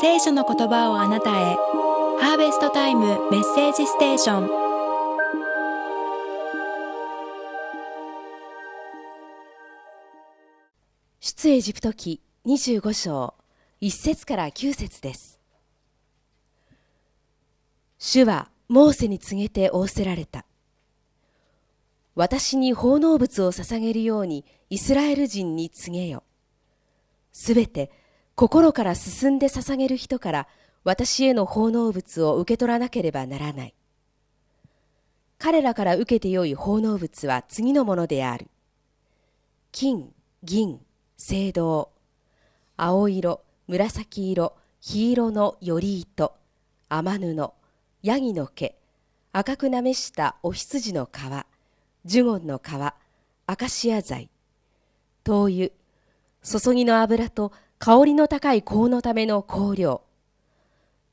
聖書の言葉をあなたへハーベストタイムメッセージステーション出エジプト記25章1節から9節です主はモーセに告げて仰せられた私に奉納物を捧げるようにイスラエル人に告げよすべて心から進んで捧げる人から私への奉納物を受け取らなければならない。彼らから受けてよい奉納物は次のものである。金、銀、青銅、青色、紫色、黄色のより糸、天布、ヤギの毛、赤くなめしたお羊の皮、ジュゴンの皮、アカシア材、灯油、注ぎの油と香りの高い香のための香料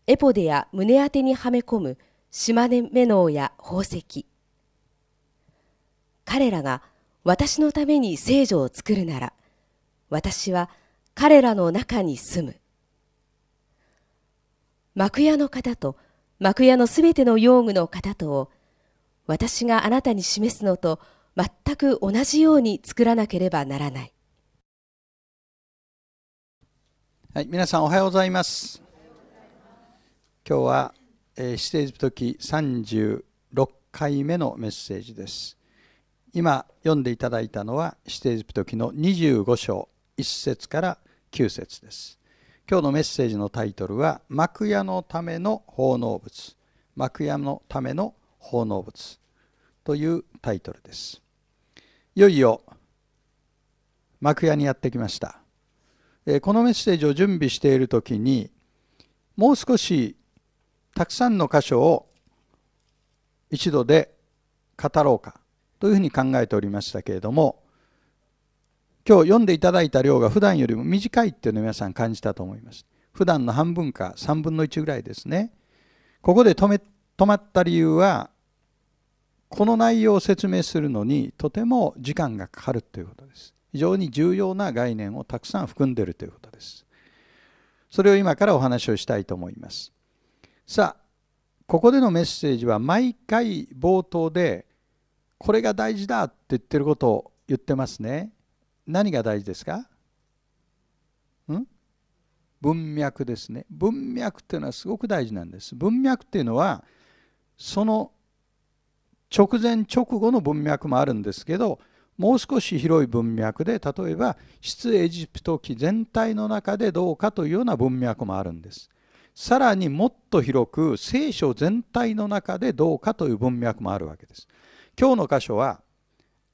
エポデや胸当てにはめ込む島根メノウや宝石彼らが私のために聖女を作るなら私は彼らの中に住む幕屋の方と幕屋のすべての用具の方とを私があなたに示すのと全く同じように作らなければならないはい、皆さんおはようございます。今日は、えー、指定図記36回目のメッセージです。今読んでいただいたのは指定図記の25章1節から9節です。今日のメッセージのタイトルは幕屋のための奉納物幕屋のための奉納物というタイトルです。いよいよ幕屋にやってきました。このメッセージを準備している時にもう少したくさんの箇所を一度で語ろうかというふうに考えておりましたけれども今日読んでいただいた量が普段よりも短いっていうのを皆さん感じたと思います。普段の半分か3分の1ぐらいですね。ここで止め止まった理由はこの内容を説明するのにとても時間がかかるということです。非常に重要な概念をたくさん含んでいるということです。それを今からお話をしたいと思います。さあ、ここでのメッセージは毎回冒頭で、これが大事だって言ってることを言ってますね。何が大事ですかん文脈ですね。文脈っていうのはすごく大事なんです。文脈っていうのは、その直前直後の文脈もあるんですけど、もう少し広い文脈で例えば出エジプト記全体の中でどうかというような文脈もあるんですさらにもっと広く聖書全体の中でどうかという文脈もあるわけです今日の箇所は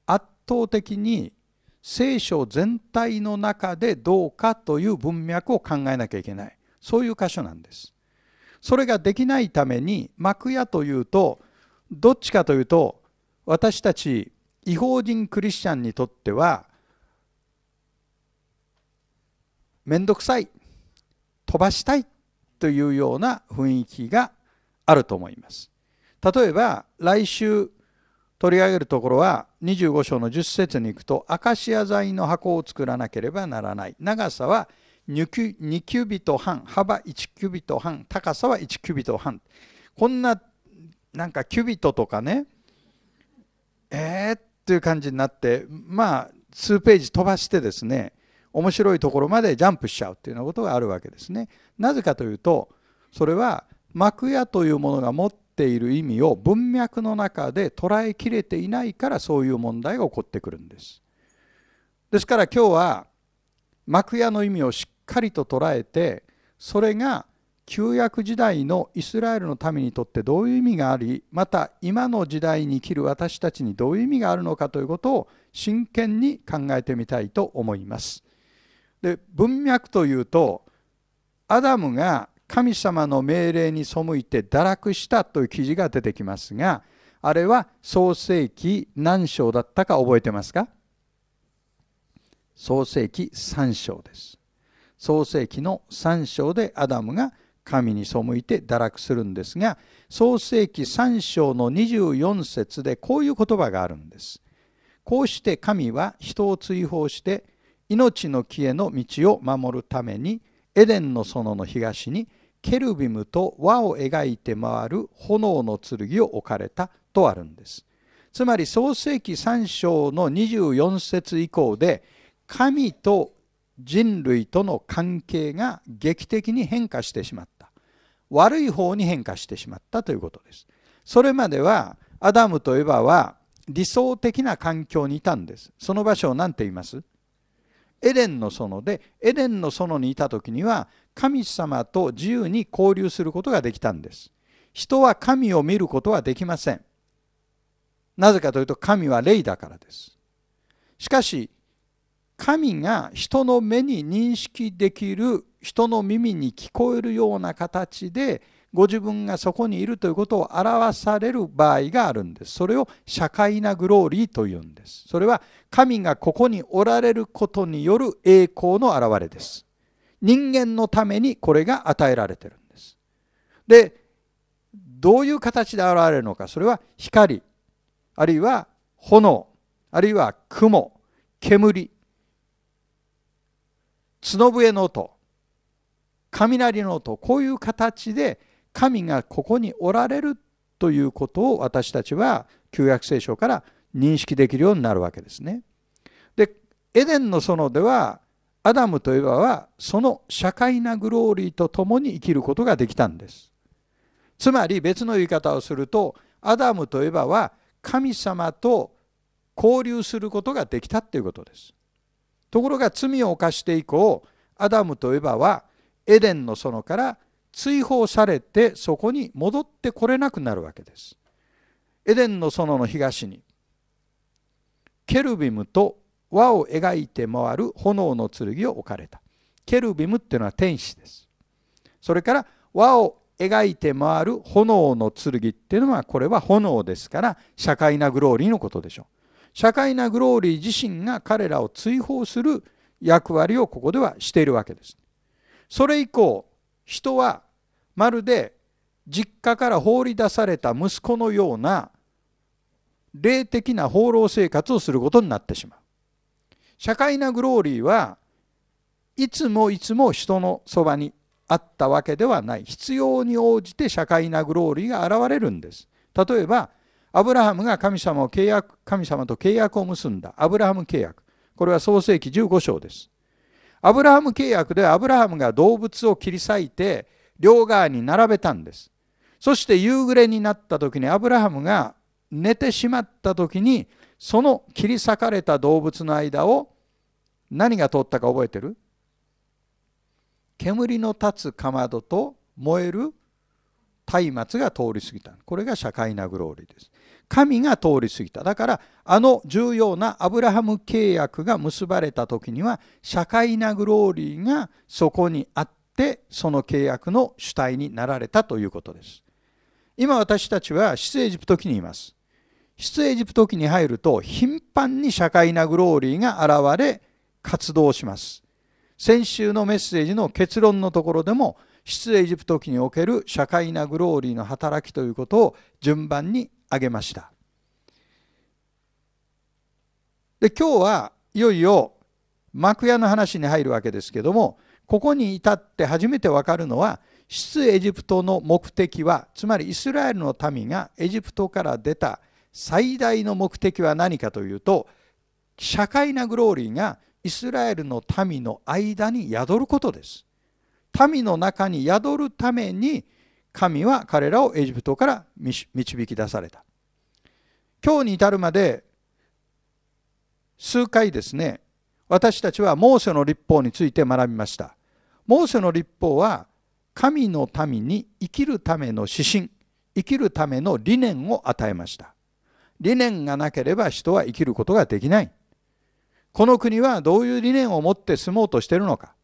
圧倒的に聖書全体の中でどうかという文脈を考えなきゃいけないそういう箇所なんですそれができないために幕屋というとどっちかというと私たち違法人クリスチャンにとっては面倒くさい飛ばしたいというような雰囲気があると思います。例えば来週取り上げるところは25章の10節に行くとアカシア材の箱を作らなければならない長さは2キュビット半幅1キュビット半高さは1キュビット半こんななんかキュビトとかねえー、っという感じになってまあ数ページ飛ばしてですね面白いところまでジャンプしちゃうっていうようなことがあるわけですね。なぜかというとそれは幕屋というものが持っている意味を文脈の中で捉えきれていないからそういう問題が起こってくるんです。ですから今日は幕屋の意味をしっかりと捉えてそれが旧約時代のイスラエルの民にとってどういう意味がありまた今の時代に生きる私たちにどういう意味があるのかということを真剣に考えてみたいと思います。で文脈というとアダムが神様の命令に背いて堕落したという記事が出てきますがあれは創世紀何章だったか覚えてますか創世紀3章です。創世紀の3章でアダムが神に背いて堕落するんですが創世紀3章の24節でこういう言葉があるんです。こうして神は人を追放して命の木への道を守るためにエデンの園の東にケルビムと輪を描いて回る炎の剣を置かれたとあるんです。つまり創世紀3章の24節以降で神と人類との関係が劇的に変化してしまっ悪い方に変化してしまったということです。それまではアダムとエバは理想的な環境にいたんです。その場所を何て言いますエデンの園でエデンの園にいた時には神様と自由に交流することができたんです。人は神を見ることはできません。なぜかというと神は霊だからです。しかし神が人の目に認識できる人の耳に聞こえるような形でご自分がそこにいるということを表される場合があるんです。それを社会なグローリーというんです。それは神がここにおられることによる栄光の表れです。人間のためにこれが与えられてるんです。で、どういう形で現れるのか、それは光、あるいは炎、あるいは雲、煙、角笛の音、雷の音こういう形で神がここにおられるということを私たちは旧約聖書から認識できるようになるわけですね。でエデンの園ではアダムとエバはその社会なグローリーと共に生きることができたんです。つまり別の言い方をするとアダムとエバは神様と交流することができたということです。ところが罪を犯して以降アダムとエバはエデンの園から追放されてそこに戻ってこれなくなるわけです。エデンの園の東にケルビムと輪を描いて回る炎の剣を置かれた。ケルビムっていうのは天使です。それから輪を描いて回る炎の剣っていうのはこれは炎ですから社会なグローリーのことでしょう。社会なグローリー自身が彼らを追放する役割をここではしているわけです。それ以降人はまるで実家から放り出された息子のような霊的な放浪生活をすることになってしまう。社会なグローリーはいつもいつも人のそばにあったわけではない必要に応じて社会なグローリーが現れるんです例えばアブラハムが神様を契約神様と契約を結んだアブラハム契約これは創世紀15章ですアブラハム契約でアブラハムが動物を切り裂いて両側に並べたんですそして夕暮れになった時にアブラハムが寝てしまった時にその切り裂かれた動物の間を何が通ったか覚えてる煙の立つかまどと燃える松明が通り過ぎたこれが社会なグローリーです神が通り過ぎただからあの重要なアブラハム契約が結ばれた時には社会なグローリーがそこにあってその契約の主体になられたということです今私たちは出エジプト記にいます出エジプト記に入ると頻繁に社会なグローリーが現れ活動します先週のメッセージの結論のところでも出エジプト期における社会なグローリーの働きということを順番に挙げましたで今日はいよいよ幕屋の話に入るわけですけどもここに至って初めてわかるのは出エジプトの目的はつまりイスラエルの民がエジプトから出た最大の目的は何かというと社会なグローリーがイスラエルの民の間に宿ることです。民の中に宿るために神は彼らをエジプトから導き出された今日に至るまで数回ですね私たちはモーセの立法について学びましたモーセの立法は神の民に生きるための指針生きるための理念を与えました理念がなければ人は生きることができないこの国はどういう理念を持って住もうとしているのか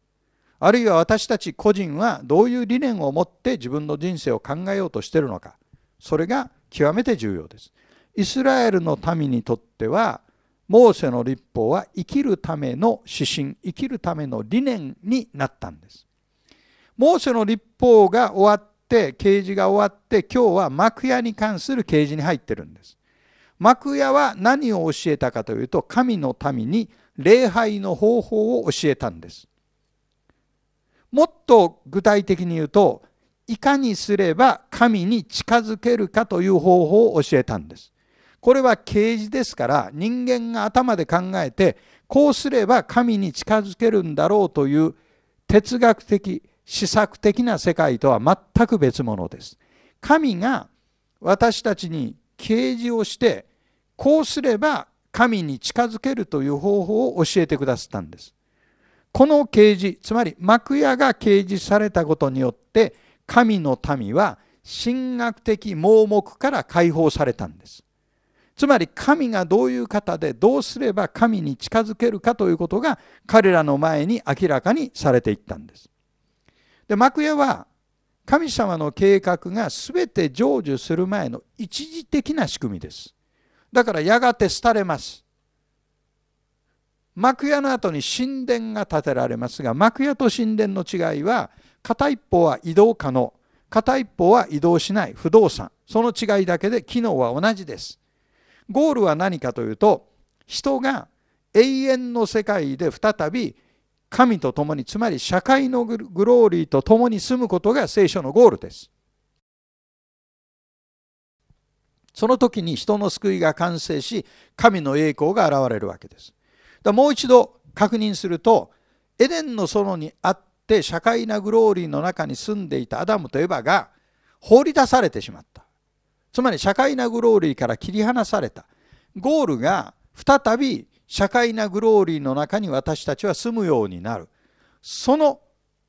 あるいは私たち個人はどういう理念を持って自分の人生を考えようとしているのかそれが極めて重要ですイスラエルの民にとってはモーセの立法は生きるための指針生きるための理念になったんですモーセの立法が終わって啓示が終わって今日は幕屋に関する啓示に入ってるんです幕屋は何を教えたかというと神の民に礼拝の方法を教えたんですもっと具体的に言うといかにすれば神に近づけるかという方法を教えたんです。これは啓示ですから人間が頭で考えてこうすれば神に近づけるんだろうという哲学的思索的な世界とは全く別物です。神が私たちに啓示をしてこうすれば神に近づけるという方法を教えてくださったんです。この啓示、つまり幕屋が掲示されたことによって、神の民は神学的盲目から解放されたんです。つまり神がどういう方でどうすれば神に近づけるかということが彼らの前に明らかにされていったんです。で幕屋は神様の計画が全て成就する前の一時的な仕組みです。だからやがて廃れます。幕屋の後に神殿が建てられますが幕屋と神殿の違いは片一方は移動可能片一方は移動しない不動産その違いだけで機能は同じですゴールは何かというと人が永遠の世界で再び神と共につまり社会のグローリーと共に住むことが聖書のゴールですその時に人の救いが完成し神の栄光が現れるわけですだもう一度確認するとエデンの園にあって社会なグローリーの中に住んでいたアダムとエバが放り出されてしまったつまり社会なグローリーから切り離されたゴールが再び社会なグローリーの中に私たちは住むようになるその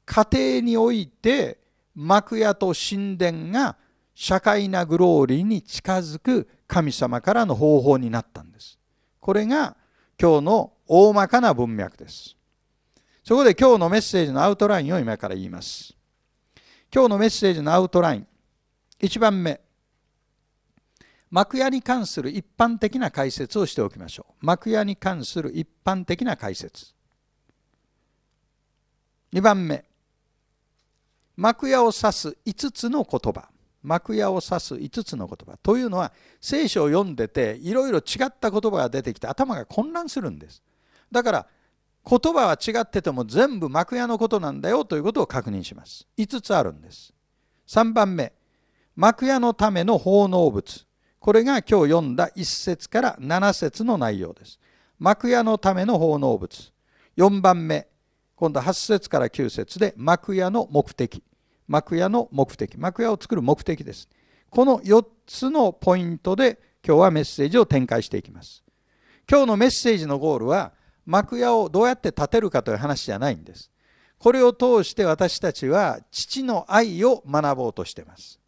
過程において幕屋と神殿が社会なグローリーに近づく神様からの方法になったんですこれが今日の大まかな文脈です。そこで今日のメッセージのアウトラインを今から言います。今日のメッセージのアウトライン、1番目、幕屋に関する一般的な解説をしておきましょう。幕屋に関する一般的な解説。2番目、幕屋を指す5つの言葉。幕屋を指す5つの言葉というのは聖書を読んでていろいろ違った言葉が出てきて頭が混乱するんですだから言葉は違ってても全部幕屋のことなんだよということを確認します5つあるんです3番目幕屋のための奉納物これが今日読んだ1節から7節の内容です幕屋のための奉納物4番目今度8節から9節で幕屋の目的幕屋の目的幕屋を作る目的ですこの4つのポイントで今日はメッセージを展開していきます今日のメッセージのゴールは幕屋をどうやって建てるかという話じゃないんです。これを通して私たちは父の愛を学ぼうとしています。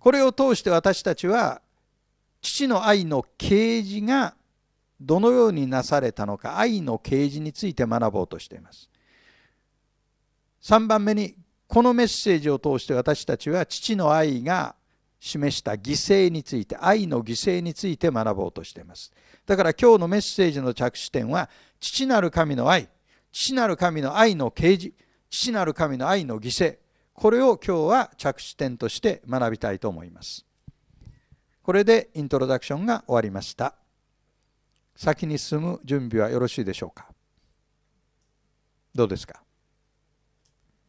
これを通して私たちは父の愛の啓示がどのようになされたのか愛の啓示について学ぼうとしています。3番目にこのメッセージを通して私たちは父の愛が示した犠牲について愛の犠牲について学ぼうとしていますだから今日のメッセージの着手点は父なる神の愛父なる神の愛の啓示父なる神の愛の犠牲これを今日は着地点として学びたいと思いますこれでイントロダクションが終わりました先に進む準備はよろしいでしょうかどうですか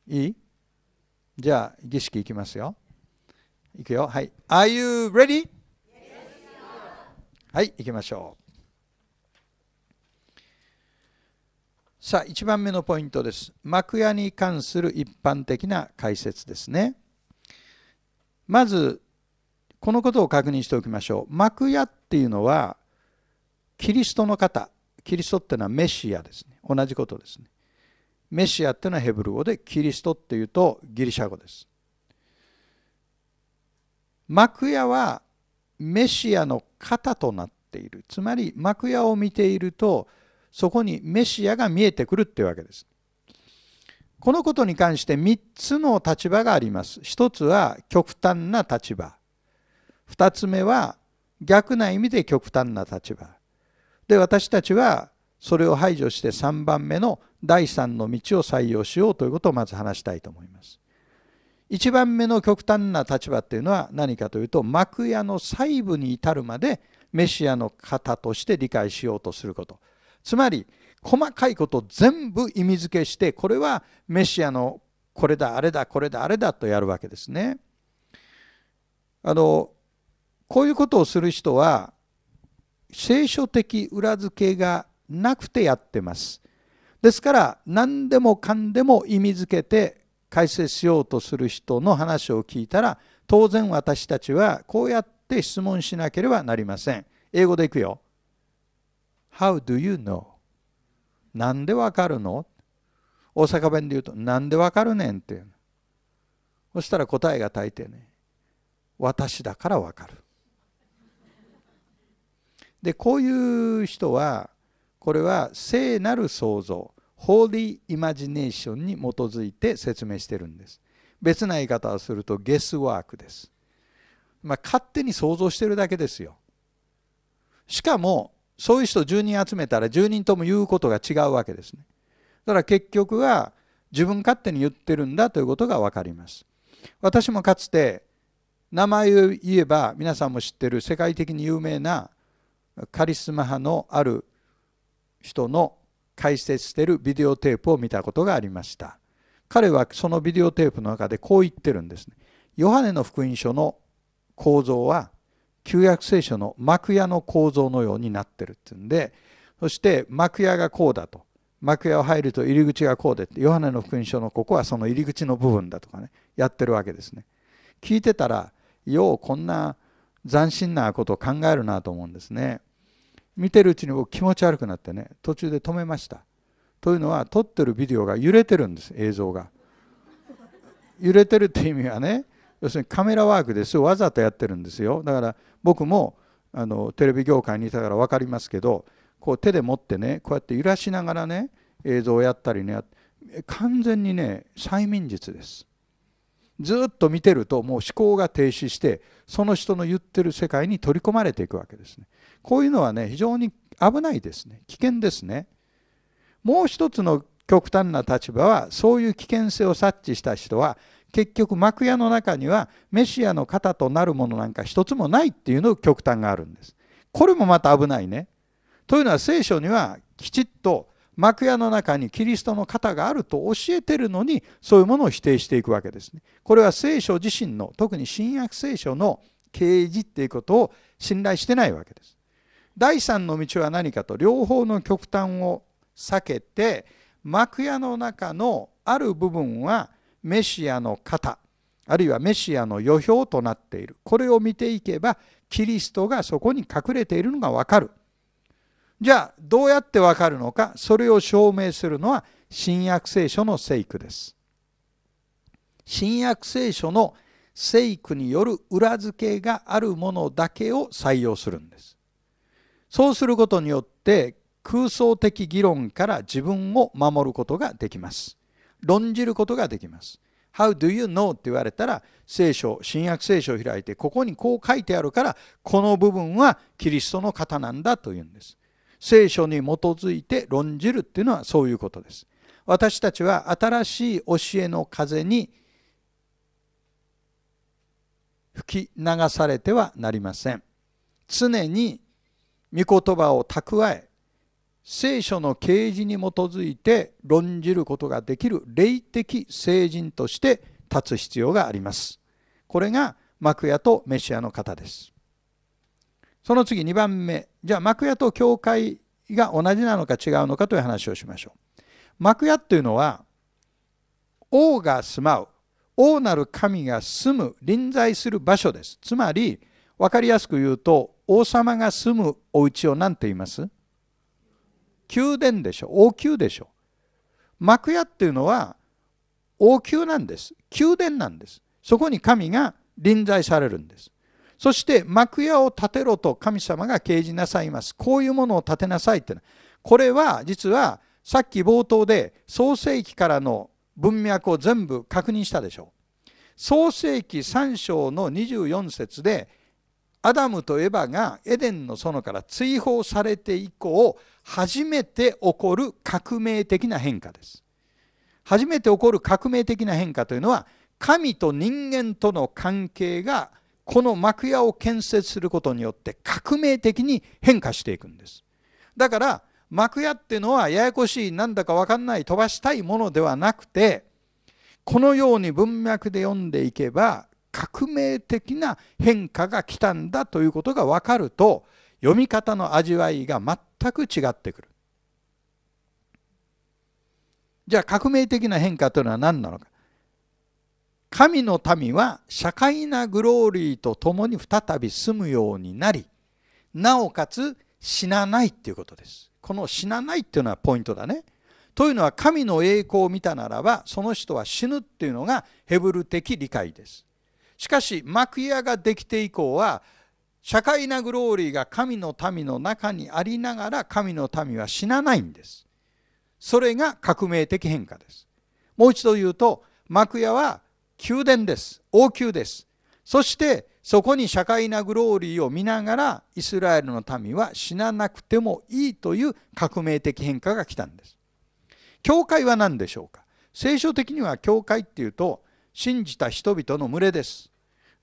いいじゃあ儀式いきますよいくよはい Are you ready? はい行きましょうさあ1番目のポイントです幕屋に関する一般的な解説ですねまずこのことを確認しておきましょう幕屋っていうのはキリストの方キリストっていうのはメシアですね同じことですねメシアっていうのはヘブル語でキリストっていうとギリシャ語です幕屋はメシアの型となっているつまり幕屋を見ているとそこにメシアが見えてくるっていうわけです。このことに関して3つの立場があります。1つは極端な立場。2つ目は逆な意味で極端な立場。で、私たちはそれを排除して3番目の第3の道を採用しようということをまず話したいと思います。1番目の極端な立場っていうのは何かというと幕屋の細部に至るまでメシアの方として理解しようとすることつまり細かいことを全部意味付けしてこれはメシアのこれだあれだこれだあれだとやるわけですね。あのこういうことをする人は聖書的裏付けがなくてやってます。ですから何でもかんでも意味付けて解説しようとする人の話を聞いたら当然私たちはこうやって質問しなければなりません。英語でいくよ。How do you know? なんでわかるの大阪弁で言うと、なんでわかるねんっていう。そしたら答えが大抵ね、私だからわかる。で、こういう人は、これは聖なる創造、ホーリーイマジネーションに基づいて説明してるんです。別な言い方をすると、ゲスワークです。まあ、勝手に想像してるだけですよ。しかも、そういう人10人集めたら10人とも言うことが違うわけですね。だから結局は自分勝手に言ってるんだということが分かります。私もかつて名前を言えば皆さんも知ってる世界的に有名なカリスマ派のある人の解説してるビデオテープを見たことがありました。彼はそのビデオテープの中でこう言ってるんですね。ヨハネの福音書の構造は旧約聖書の幕屋の構造のようになってるっていうんでそして幕屋がこうだと幕屋を入ると入り口がこうでってヨハネの福音書のここはその入り口の部分だとかねやってるわけですね聞いてたらようこんな斬新なことを考えるなと思うんですね見てるうちに僕気持ち悪くなってね途中で止めましたというのは撮ってるビデオが揺れてるんです映像が揺れてるって意味はね要するにカメラワークですわざとやってるんですよだから僕もあのテレビ業界にいたから分かりますけどこう手で持ってねこうやって揺らしながらね映像をやったりね完全にね催眠術ですずっと見てるともう思考が停止してその人の言ってる世界に取り込まれていくわけですねこういうのはね非常に危ないですね危険ですねもう一つの極端な立場はそういう危険性を察知した人は結局幕屋の中にはメシアの型となるものなんか一つもないっていうの極端があるんです。これもまた危ないね。というのは聖書にはきちっと幕屋の中にキリストの型があると教えてるのにそういうものを否定していくわけですね。これは聖書自身の特に新約聖書の啓示っていうことを信頼してないわけです。第三の道は何かと両方の極端を避けて幕屋の中のある部分はメシアの型あるいはメシアの予表となっているこれを見ていけばキリストがそこに隠れているのがわかるじゃあどうやってわかるのかそれを証明するのは新約聖書の聖句です新約聖書の聖句による裏付けがあるものだけを採用するんですそうすることによって空想的議論から自分を守ることができます論じることができます。How do you know? って言われたら聖書、新約聖書を開いてここにこう書いてあるからこの部分はキリストの方なんだというんです。聖書に基づいて論じるっていうのはそういうことです。私たちは新しい教えの風に吹き流されてはなりません。常に御言葉を蓄え聖書の啓示に基づいて論じることができる霊的聖人として立つ必要があります。これが幕屋とメシアの方です。その次2番目、じゃあ幕屋と教会が同じなのか違うのかという話をしましょう。幕屋っていうのは王が住まう王なる神が住む臨在する場所ですつまり分かりやすく言うと王様が住むお家を何て言います宮殿でしょ王宮でしょ幕屋っていうのは王宮なんです宮殿なんですそこに神が臨在されるんですそして幕屋を建てろと神様が掲示なさいますこういうものを建てなさいってこれは実はさっき冒頭で創世紀からの文脈を全部確認したでしょう創世紀3章の24節でアダムとエバがエデンの園から追放されて以降初めて起こる革命的な変化です初めて起こる革命的な変化というのは神と人間との関係がこの幕屋を建設することによって革命的に変化していくんですだから幕屋っていうのはややこしいなんだか分かんない飛ばしたいものではなくてこのように文脈で読んでいけば革命的な変化が来たんだということが分かると読み方の味わいが全く違ってくるじゃあ革命的な変化というのは何なのか神の民は社会なグローリーと共に再び住むようになりなおかつ死なないっていうことですこの死なないっていうのはポイントだねというのは神の栄光を見たならばその人は死ぬっていうのがヘブル的理解ですしかし幕屋ができて以降は社会なグローリーが神の民の中にありながら神の民は死なないんですそれが革命的変化ですもう一度言うと幕屋は宮殿です王宮ですそしてそこに社会なグローリーを見ながらイスラエルの民は死ななくてもいいという革命的変化が来たんです教会は何でしょうか聖書的には教会っていうと信じた人々の群れです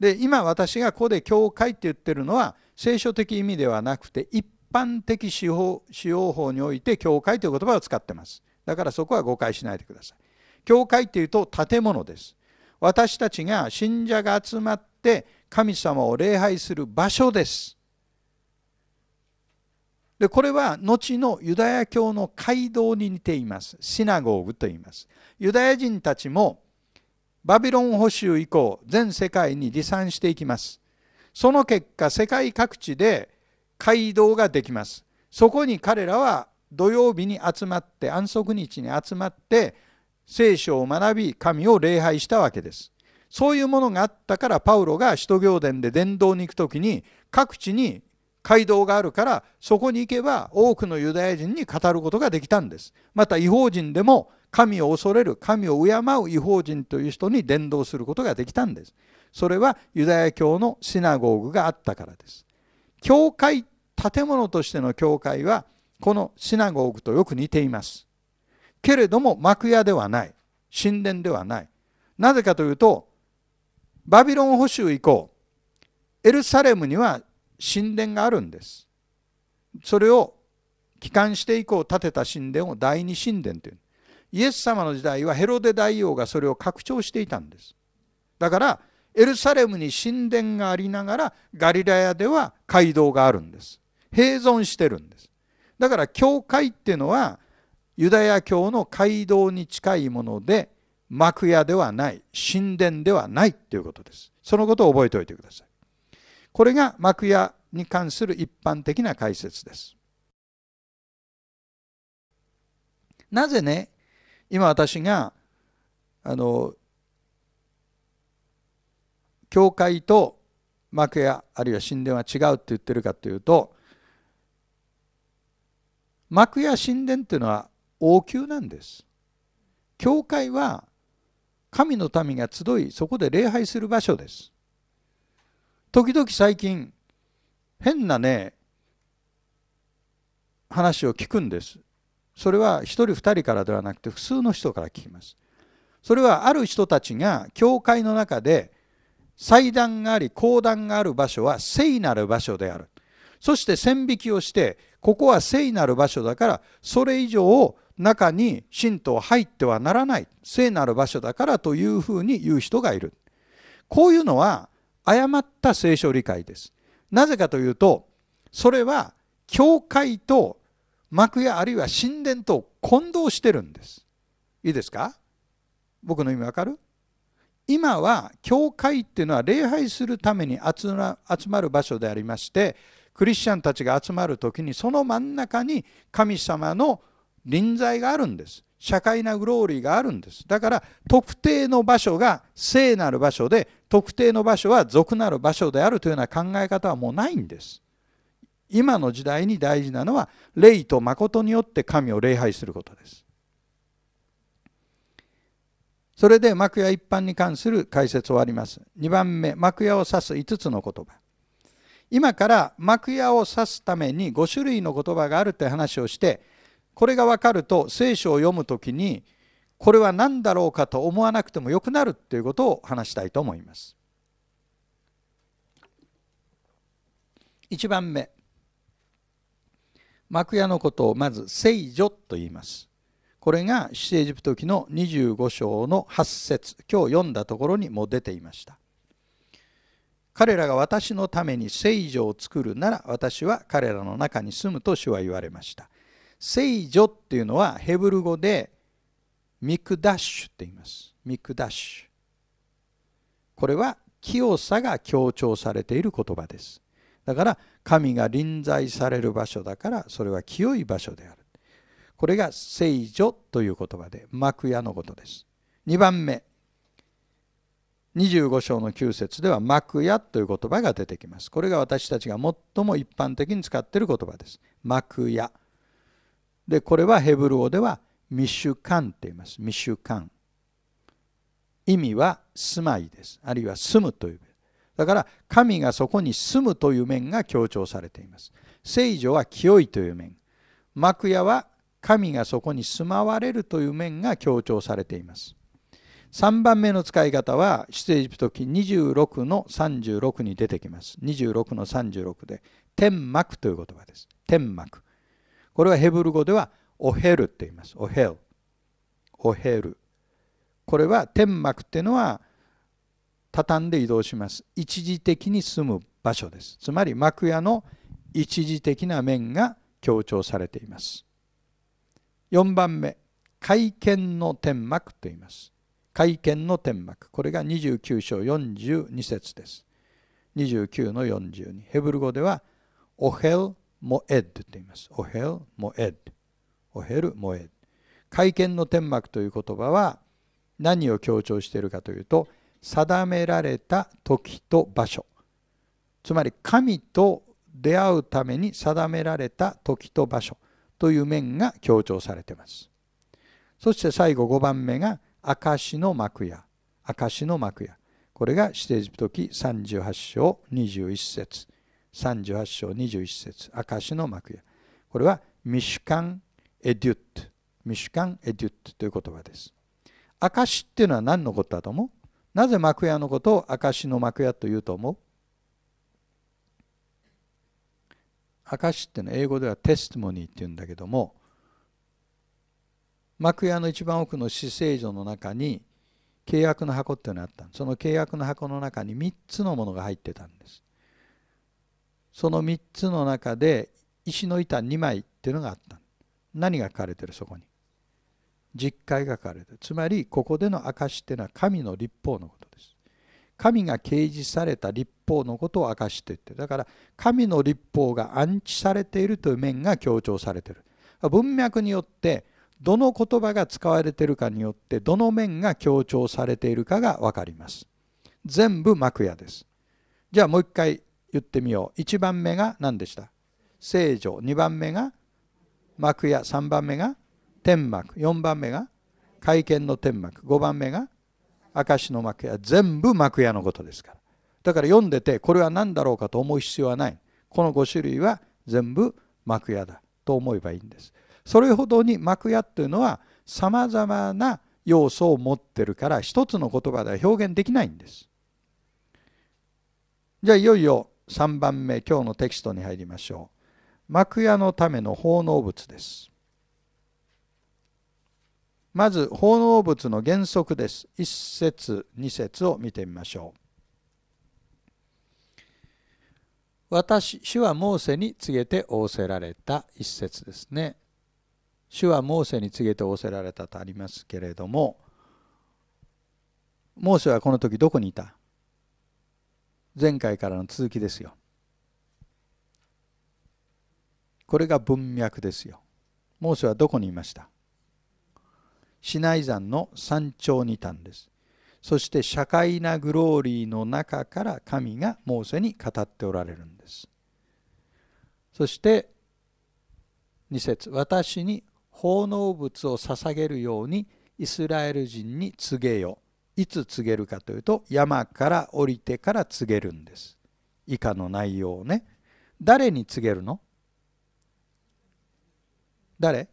で今私がここで教会って言ってるのは聖書的意味ではなくて一般的使用使用法において教会という言葉を使ってます。だからそこは誤解しないでください。教会っていうと建物です。私たちが信者が集まって神様を礼拝する場所です。でこれは後のユダヤ教の街道に似ています。シナゴーグと言います。ユダヤ人たちもバビロン捕囚以降全世界に離散していきますその結果世界各地で街道ができますそこに彼らは土曜日に集まって安息日に集まって聖書を学び神を礼拝したわけですそういうものがあったからパウロが使徒行伝で伝道に行く時に各地に街道があるからそこに行けば多くのユダヤ人に語ることができたんですまた違法人でも神を恐れる神を敬う違法人という人に伝道することができたんですそれはユダヤ教のシナゴーグがあったからです教会建物としての教会はこのシナゴーグとよく似ていますけれども幕屋ではない神殿ではないなぜかというとバビロン捕囚以降エルサレムには神殿があるんですそれを帰還して以降建てた神殿を第二神殿というイエス様の時代はヘロデ大王がそれを拡張していたんですだからエルサレムに神殿がありながらガリラヤでは街道があるんです併存してるんですだから教会っていうのはユダヤ教の街道に近いもので幕屋ではない神殿ではないっていうことですそのことを覚えておいてくださいこれが幕屋に関する一般的な解説です。なぜね、今私が、あの、教会と幕屋、あるいは神殿は違うって言ってるかというと、幕屋神殿っていうのは王宮なんです。教会は神の民が集い、そこで礼拝する場所です。時々最近変なね話を聞くんですそれは1人2人からではなくて普通の人から聞きますそれはある人たちが教会の中で祭壇があり講壇がある場所は聖なる場所であるそして線引きをしてここは聖なる場所だからそれ以上を中に信徒入ってはならない聖なる場所だからというふうに言う人がいるこういうのは誤った聖書理解です。なぜかというと、それは教会と幕屋あるいは神殿と混同してるんです。いいですか僕の意味わかる今は教会っていうのは礼拝するために集まる場所でありましてクリスチャンたちが集まる時にその真ん中に神様の臨在があるんです社会なグローリーがあるんです。だから特定の場所が聖なる場所で特定の場所は俗なる場所であるというような考え方はもうないんです。今の時代に大事なのは霊と誠によって神を礼拝することです。それで幕屋一般に関する解説をあります。2番目、幕屋を指す5つの言葉。今から幕屋を指すために5種類の言葉があるって話をして、これが分かると聖書を読む時にこれは何だろうかと思わなくてもよくなるということを話したいと思います。1番目幕屋のことをまず聖女と言います。これが出エジプト記の25章の8節今日読んだところにも出ていました。彼らが私のために聖女を作るなら私は彼らの中に住むと主は言われました。聖女っていうのはヘブル語でミクダッシュって言います。ミクダッシュ。これは清さが強調されている言葉です。だから神が臨在される場所だからそれは清い場所である。これが聖女という言葉で幕屋のことです。2番目25章の9節では幕屋という言葉が出てきます。これが私たちが最も一般的に使っている言葉です。幕屋。で、これはヘブル語ではミシュカンって言います。ミシュ意味は住まいです。あるいは住むという。だから神がそこに住むという面が強調されています。聖女は清いという面。幕屋は神がそこに住まわれるという面が強調されています。3番目の使い方は出エジプト記26の36に出てきます。26の36で天幕という言葉です。天幕。これはヘブル語ではオヘルって言います。オヘル。オヘル。これは天幕っていうのは畳んで移動します。一時的に住む場所です。つまり幕屋の一時的な面が強調されています。4番目、会見の天幕と言います。会見の天幕。これが29章42節です。29の42。ヘブル語ではオヘルモエッドと言います。オヘル・モエッド。オヘル・モエッド。会見の天幕という言葉は何を強調しているかというと定められた時と場所つまり神と出会うために定められた時と場所という面が強調されていますそして最後5番目が証の幕屋証の幕屋これが指定時時38章21節38章21節証の幕屋これはミシュカン・エデュットミシュカン・エデュットという言葉です証っていうのは何のことだと思うなぜ幕屋のことを証の幕屋というと思う証っていうのは英語ではテスティモニーっていうんだけども幕屋の一番奥の死聖所の中に契約の箱っていうのがあったその契約の箱の中に3つのものが入ってたんですその3つの中で石の板2枚っていうのがあった何が書かれてるそこに実戒が書かれてるつまりここでの証っていうのは神の立法のことです神が掲示された立法のことを証してってだから神の立法が安置されているという面が強調されてる文脈によってどの言葉が使われているかによってどの面が強調されているかが分かります全部幕屋ですじゃあもう一回言ってみよう1番目が何でした聖女2番目が幕屋3番目が天幕4番目が会見の天幕5番目が証の幕屋全部幕屋のことですからだから読んでてこれは何だろうかと思う必要はないこの5種類は全部幕屋だと思えばいいんですそれほどに幕屋というのはさまざまな要素を持ってるから一つの言葉では表現できないんですじゃあいよいよ3番目今日のテキストに入りましょう幕屋のための奉納物ですまず奉納物の原則です1節2節を見てみましょう私主はモーセに告げて仰せられた一節ですね主はモーセに告げて仰せられたとありますけれどもモーセはこの時どこにいた前回からの続きですよこれが文脈ですよモーセはどこにいましたシナイ山の山頂にいたんですそして社会なグローリーの中から神がモーセに語っておられるんですそして2節私に奉納物を捧げるようにイスラエル人に告げよいつ告げるかというと山から降りてから告げるんです以下の内容をね誰に告げるの誰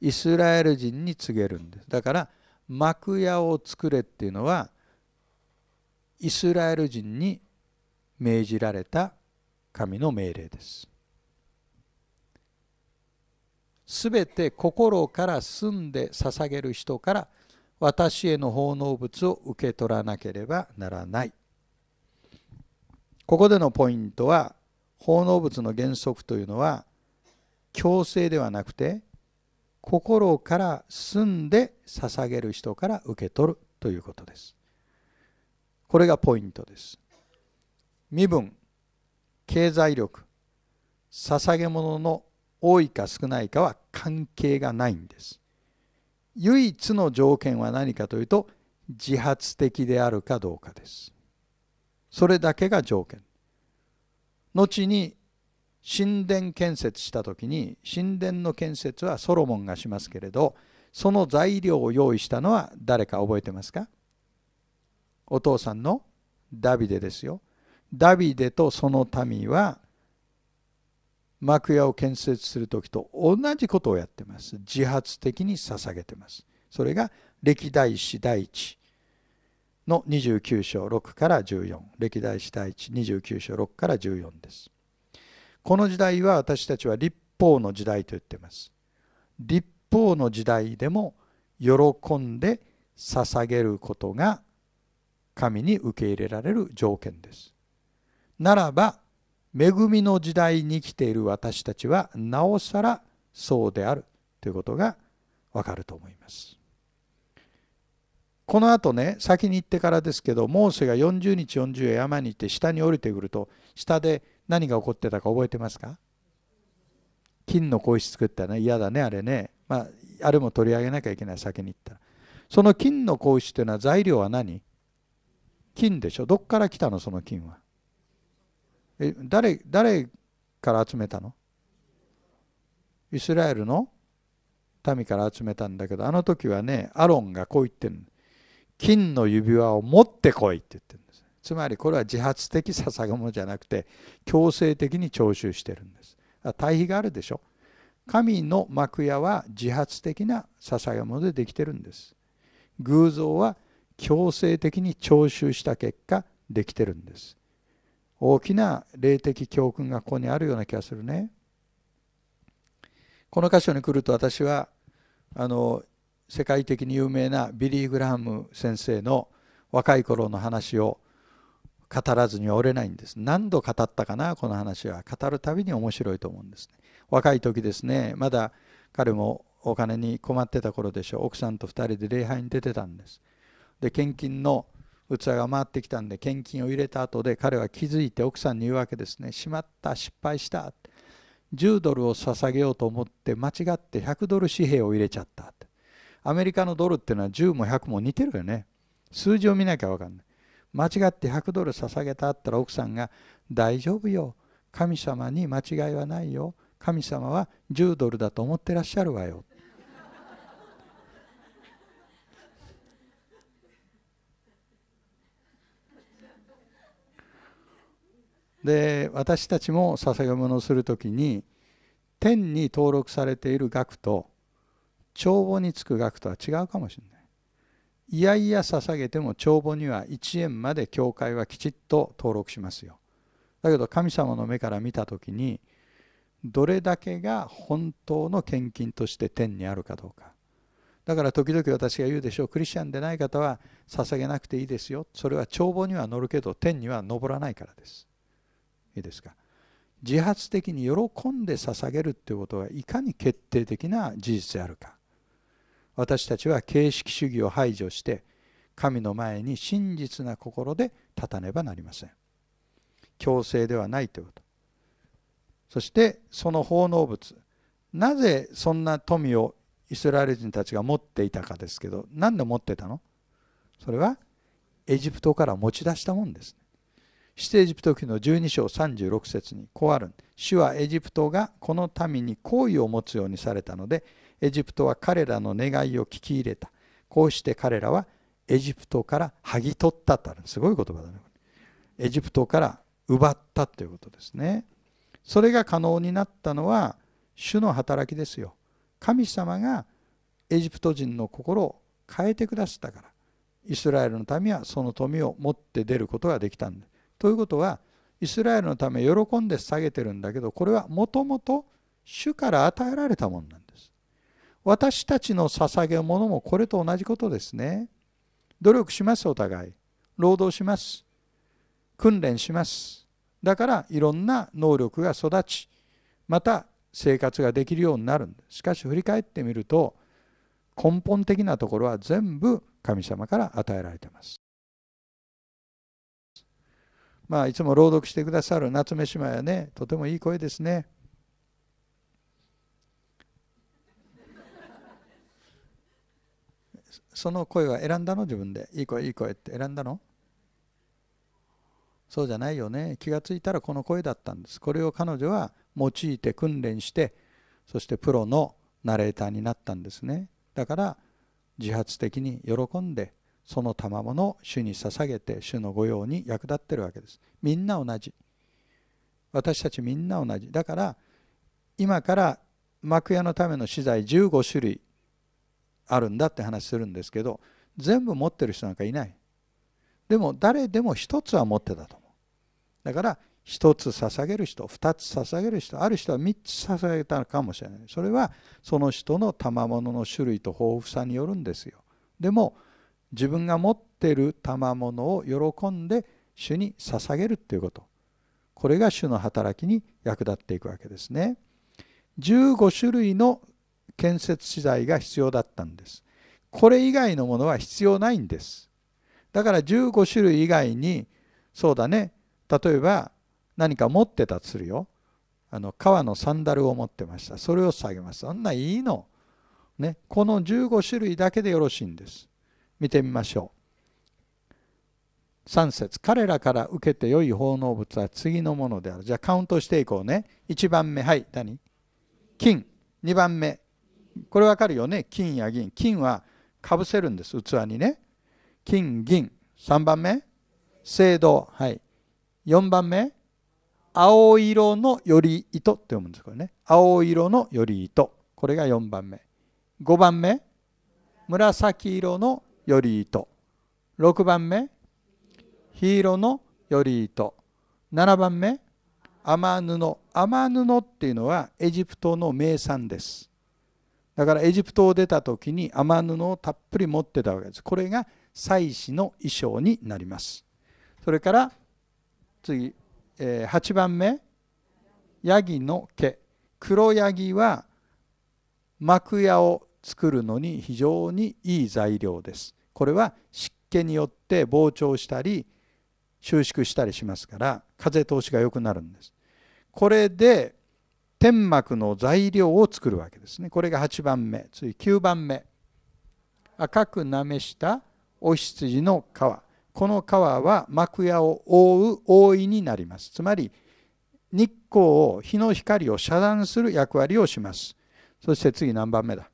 イスラエル人に告げるんですだから幕屋を作れっていうのはイスラエル人に命じられた神の命令ですすべて心から住んで捧げる人から私への奉納物を受け取らなければならないここでのポイントは奉納物の原則というのは強制ではなくて心から住んで捧げる人から受け取るということですこれがポイントです身分経済力捧げ物の多いか少ないかは関係がないんです唯一の条件は何かというと自発的であるかどうかです。それだけが条件。後に神殿建設した時に神殿の建設はソロモンがしますけれどその材料を用意したのは誰か覚えてますかお父さんのダビデですよ。ダビデとその民は幕屋を建設する時と同じことをやってます自発的に捧げてますそれが歴代史第一の29章6から14歴代史第一29章6から14ですこの時代は私たちは立法の時代と言ってます立法の時代でも喜んで捧げることが神に受け入れられる条件ですならば恵みの時代に生きている私たちはなおさらそうであるということがわかると思います。このあとね先に行ってからですけどモーセが40日40夜山に行って下に降りてくると下で何が起こってたか覚えてますか金の小石作ったね嫌だねあれね、まあ、あれも取り上げなきゃいけない先に行ったらその金の小石というのは材料は何金でしょどっから来たのその金はえ誰誰から集めたのイスラエルの民から集めたんだけどあの時はねアロンがこう言ってる金の指輪を持ってこいって言ってるんですつまりこれは自発的捧げものじゃなくて強制的に徴収してるんです対比があるでしょ神の幕屋は自発的な捧げ物でできてるんです偶像は強制的に徴収した結果できてるんです大きな霊的教訓がここにあるような気がするね。この箇所に来ると私はあの世界的に有名なビリー・グラハム先生の若い頃の話を語らずにはおれないんです何度語ったかなこの話は語るたびに面白いと思うんですね若い時ですねまだ彼もお金に困ってた頃でしょう奥さんと2人で礼拝に出てたんですで献金の器が回ってきたんで献金を入れた後で彼は気づいて奥さんに言うわけですね「しまった失敗した」10ドルを捧げようと思って間違って100ドル紙幣を入れちゃったアメリカのドルっていうのは10も100も似てるよね数字を見なきゃ分かんない間違って100ドル捧げたったら奥さんが「大丈夫よ神様に間違いはないよ神様は10ドルだと思ってらっしゃるわよ」で私たちも捧げ物をする時に天に登録されている額と帳簿につく額とは違うかもしれない。いやいや捧げても帳簿には1円まで教会はきちっと登録しますよ。だけど神様の目から見た時にどれだけが本当の献金として天にあるかどうか。だから時々私が言うでしょうクリスチャンでない方は捧げなくていいですよ。それは帳簿には載るけど天には上らないからです。いいですか自発的に喜んで捧げるということがいかに決定的な事実であるか私たちは形式主義を排除して神の前に真実な心で立たねばなりません強制ではないということそしてその奉納物なぜそんな富をイスラエル人たちが持っていたかですけど何で持ってたのそれはエジプトから持ち出したもんです、ね、出エジプト記の12章36節にこうある主はエジプトがこの民に好意を持つようにされたのでエジプトは彼らの願いを聞き入れたこうして彼らはエジプトから剥ぎ取ったとあるすごい言葉だねエジプトから奪ったということですねそれが可能になったのは主の働きですよ神様がエジプト人の心を変えてくださったからイスラエルの民はその富を持って出ることができたんですということはイスラエルのため喜んで下げてるんだけどこれはもともと主から与えられたものなんです。私たちの捧げものもこれと同じことですね。努力しますお互い。労働します。訓練します。だからいろんな能力が育ちまた生活ができるようになるんですしかし振り返ってみると根本的なところは全部神様から与えられています。まあ、いつも朗読してくださる夏目姉妹はねとてもいい声ですね。その声は選んだの自分でいい声いい声って選んだのそうじゃないよね気が付いたらこの声だったんですこれを彼女は用いて訓練してそしてプロのナレーターになったんですねだから自発的に喜んでその賜物を主に捧げて主の御用に役立ってるわけですみんな同じ私たちみんな同じだから今から幕屋のための資材15種類あるんだって話するんですけど全部持ってる人なんかいないでも誰でも一つは持ってたと思うだから一つ捧げる人二つ捧げる人ある人は三つ捧げたかもしれないそれはその人の賜物の種類と豊富さによるんですよでも自分が持っている賜物を喜んで主に捧げるということこれが主の働きに役立っていくわけですね15種類の建設資材が必要だったんですこれ以外のものは必要ないんですだから15種類以外にそうだね例えば何か持ってたとするよあの革のサンダルを持ってましたそれを下げますそんないいの、ね、この15種類だけでよろしいんです見てみましょう3節彼らから受けて良い奉納物は次のものであるじゃあカウントしていこうね1番目はい何金2番目これ分かるよね金や銀金はかぶせるんです器にね金銀3番目青銅はい4番目青色のより糸って読むんですこれね青色のより糸これが4番目5番目紫色の頼糸6番目黄色の頼糸7番目天布天布っていうのはエジプトの名産ですだからエジプトを出た時に天布をたっぷり持ってたわけですこれが祭祀の衣装になりますそれから次、え8番目ヤギの毛黒ヤギは幕屋を作るのに非常にいい材料ですこれは湿気によって膨張したり収縮したりしますから風通しが良くなるんです。これで天膜の材料を作るわけですね。これが8番目、次9番目。赤くなめしたお羊の皮。この皮は幕屋を覆う覆いになります。つまり日光を日の光を遮断する役割をします。そして次何番目だ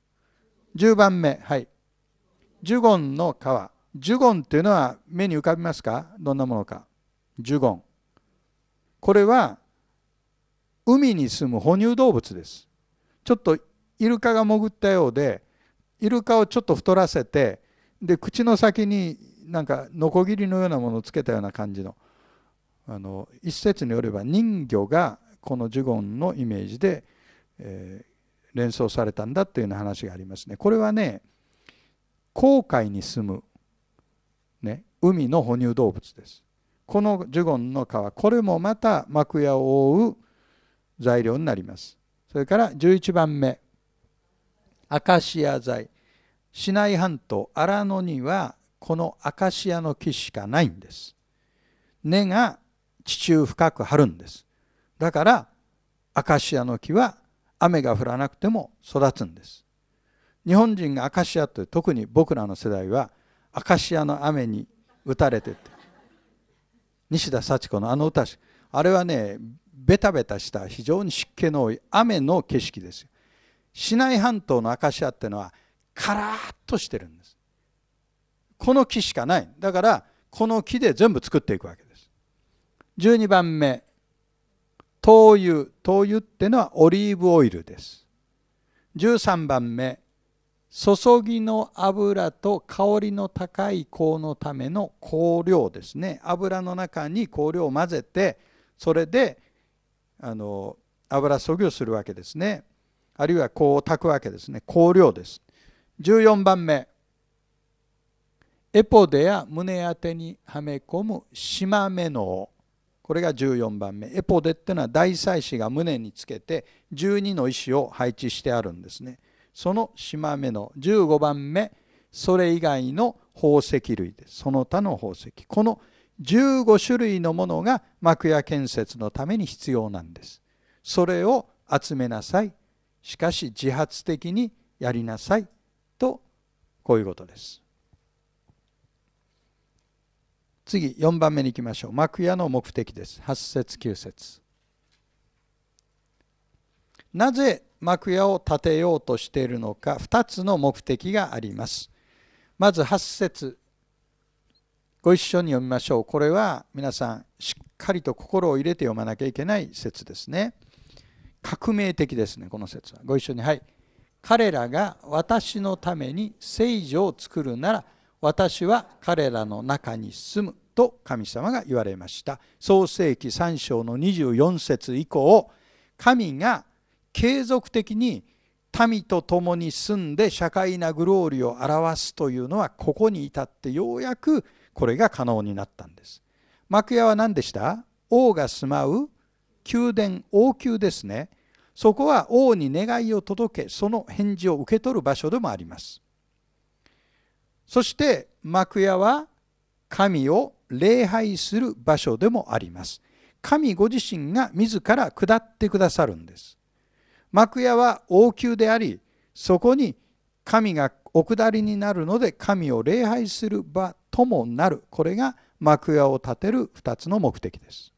?10 番目。はい。ジュゴンの皮。ジュゴンっていうのは目に浮かびますかどんなものか。ジュゴン。これは海に住む哺乳動物です。ちょっとイルカが潜ったようで、イルカをちょっと太らせて、で、口の先になんかノコギリのようなものをつけたような感じの。あの一説によれば人魚がこのジュゴンのイメージで、えー、連想されたんだというような話がありますね。これはね航海に住む、ね、海の哺乳動物ですこのジュゴンの皮これもまた幕屋を覆う材料になりますそれから11番目アカシア材市内半島荒野にはこのアカシアの木しかないんです根が地中深く張るんですだからアカシアの木は雨が降らなくても育つんです日本人がアカシアという特に僕らの世代はアカシアの雨に打たれてって西田幸子のあの歌詞あれはねベタベタした非常に湿気の多い雨の景色ですよ。市内半島のアカシアっていうのはカラッとしてるんです。この木しかないだからこの木で全部作っていくわけです。12番目灯油灯油っていうのはオリーブオイルです。13番目注ぎの油と香りの高い香のための香料ですね油の中に香料を混ぜてそれであの油そぎをするわけですねあるいは香を炊くわけですね香料です14番目エポデや胸当てにはめ込む島目のこれが14番目エポデっていうのは大祭司が胸につけて12の石を配置してあるんですねその島目の15番目それ以外の宝石類ですその他の宝石この15種類のものが幕屋建設のために必要なんですそれを集めなさいしかし自発的にやりなさいとこういうことです次4番目に行きましょう幕屋の目的です8節9節なぜ幕屋を建てようとしているのか2つの目的がありますまず8節ご一緒に読みましょうこれは皆さんしっかりと心を入れて読まなきゃいけない説ですね革命的ですねこの説はご一緒にはい彼らが私のために聖女を作るなら私は彼らの中に住むと神様が言われました創世紀3章の24節以降神が継続的に民と共に住んで社会なグローリを表すというのはここに至ってようやくこれが可能になったんです。幕屋は何でした王が住まう宮殿王宮ですねそこは王に願いを届けその返事を受け取る場所でもあります。そして幕屋は神を礼拝する場所でもあります。神ご自身が自ら下ってくださるんです。幕屋は王宮でありそこに神がお下りになるので神を礼拝する場ともなるこれが幕屋を建てる2つの目的です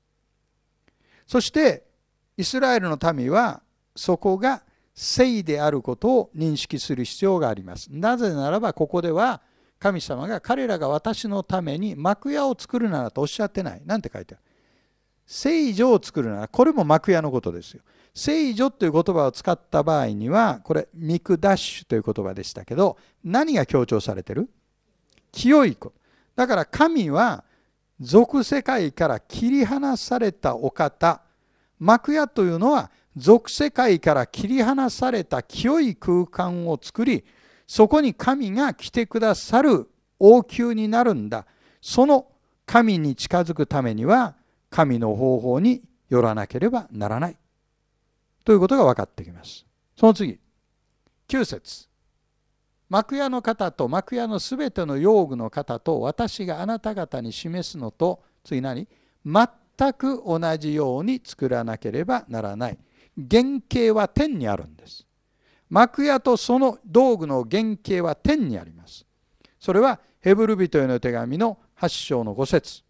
そしてイスラエルの民はそこが聖であることを認識する必要がありますなぜならばここでは神様が彼らが私のために幕屋を作るならとおっしゃってないなんて書いてある聖女を作るならこれも幕屋のことですよ聖女という言葉を使った場合にはこれミクダッシュという言葉でしたけど何が強調されてる清い子だから神は俗世界から切り離されたお方幕屋というのは俗世界から切り離された清い空間を作りそこに神が来てくださる王宮になるんだその神に近づくためには神の方法によらなければならないということが分かってきますその次9節幕屋の方と幕屋のすべての用具の方と私があなた方に示すのと次何全く同じように作らなければならない原型は天にあるんです幕屋とその道具の原型は天にありますそれはヘブル人への手紙の8章の5節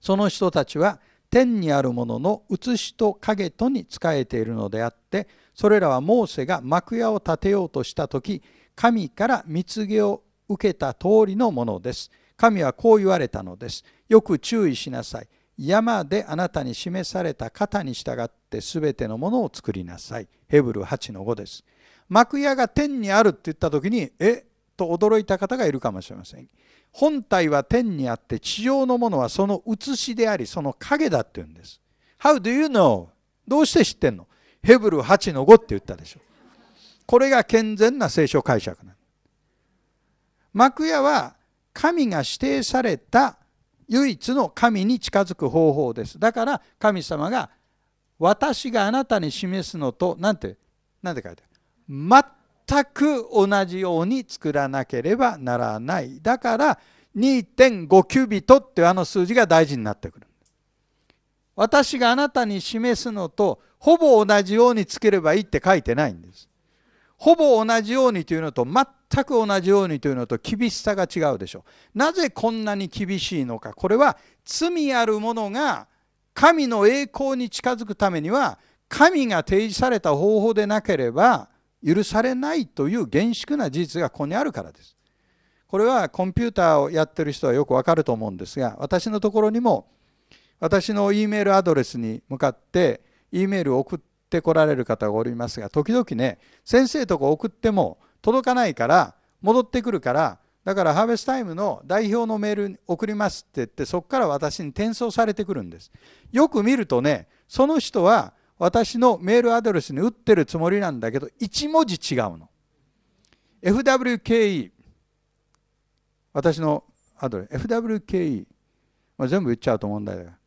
その人たちは天にあるものの写しと影とに仕えているのであってそれらはモーセが幕屋を建てようとした時神から蜜毛を受けた通りのものです。神はこう言われたのです。よく注意しなさい。山であなたに示された型に従って全てのものを作りなさい。ヘブル8の5です。幕屋が天にあるって言った時に、え、と驚いた方がいるかもしれません本体は天にあって地上のものはその写しでありその影だって言うんです How do you know? どうして知ってんのヘブル8の5って言ったでしょこれが健全な聖書解釈なの幕屋は神が指定された唯一の神に近づく方法ですだから神様が私があなたに示すのとなんてなんて書いてある全く同じように作らなければならない。だから2.5キュビトっていうあの数字が大事になってくる。私があなたに示すのとほぼ同じようにつければいいって書いてないんです。ほぼ同じようにというのと全く同じようにというのと厳しさが違うでしょう。なぜこんなに厳しいのか。これは罪あるものが神の栄光に近づくためには神が提示された方法でなければ許されないという厳粛な事実がここにあるからです。これはコンピューターをやってる人はよくわかると思うんですが私のところにも私の E メールアドレスに向かって E メールを送ってこられる方がおりますが時々ね先生とこ送っても届かないから戻ってくるからだからハーベスタイムの代表のメール送りますって言ってそこから私に転送されてくるんです。よく見るとねその人は私のメールアドレスに打ってるつもりなんだけど1文字違うの FWKE 私のアドレス FWKE、まあ、全部言っちゃうと問題だから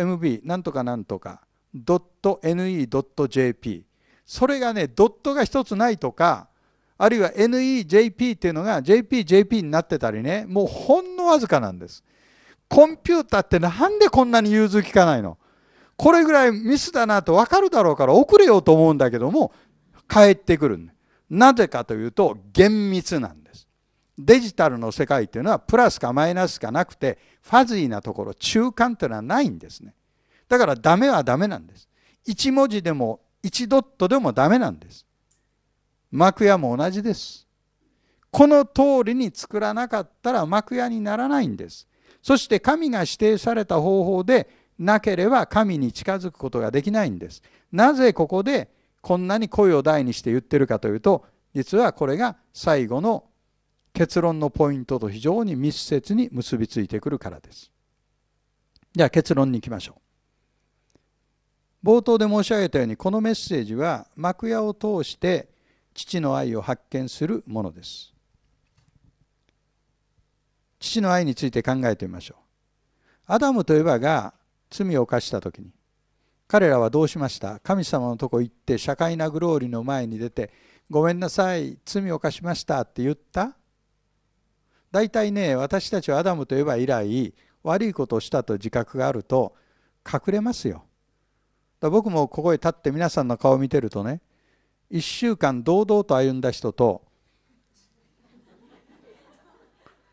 m b なんとかなんとか .ne.jp それがねドットが1つないとかあるいは NEJP っていうのが JPJP になってたりねもうほんのわずかなんですコンピューターってなんでこんなに融通きかないのこれぐらいミスだなと分かるだろうから遅れようと思うんだけども帰ってくるなぜかというと厳密なんですデジタルの世界っていうのはプラスかマイナスかなくてファジーなところ中間っていうのはないんですねだからダメはダメなんです1文字でも1ドットでもダメなんです幕屋も同じですこの通りに作らなかったら幕屋にならないんですそして神が指定された方法でなければ神に近づくことができないんです。なぜここでこんなに声を大にして言ってるかというと実はこれが最後の結論のポイントと非常に密接に結びついてくるからです。では結論に行きましょう。冒頭で申し上げたようにこのメッセージは幕屋を通して父の愛を発見するものです。父の愛について考えてみましょう。アダムとエヴァが罪を犯した時に彼らはどうしました神様のとこ行って社会なグローリーの前に出て「ごめんなさい罪を犯しました」って言った大体ね私たちはアダムといえば以来悪いことをしたと自覚があると隠れますよ。だ僕もここへ立って皆さんの顔を見てるとね1週間堂々と歩んだ人と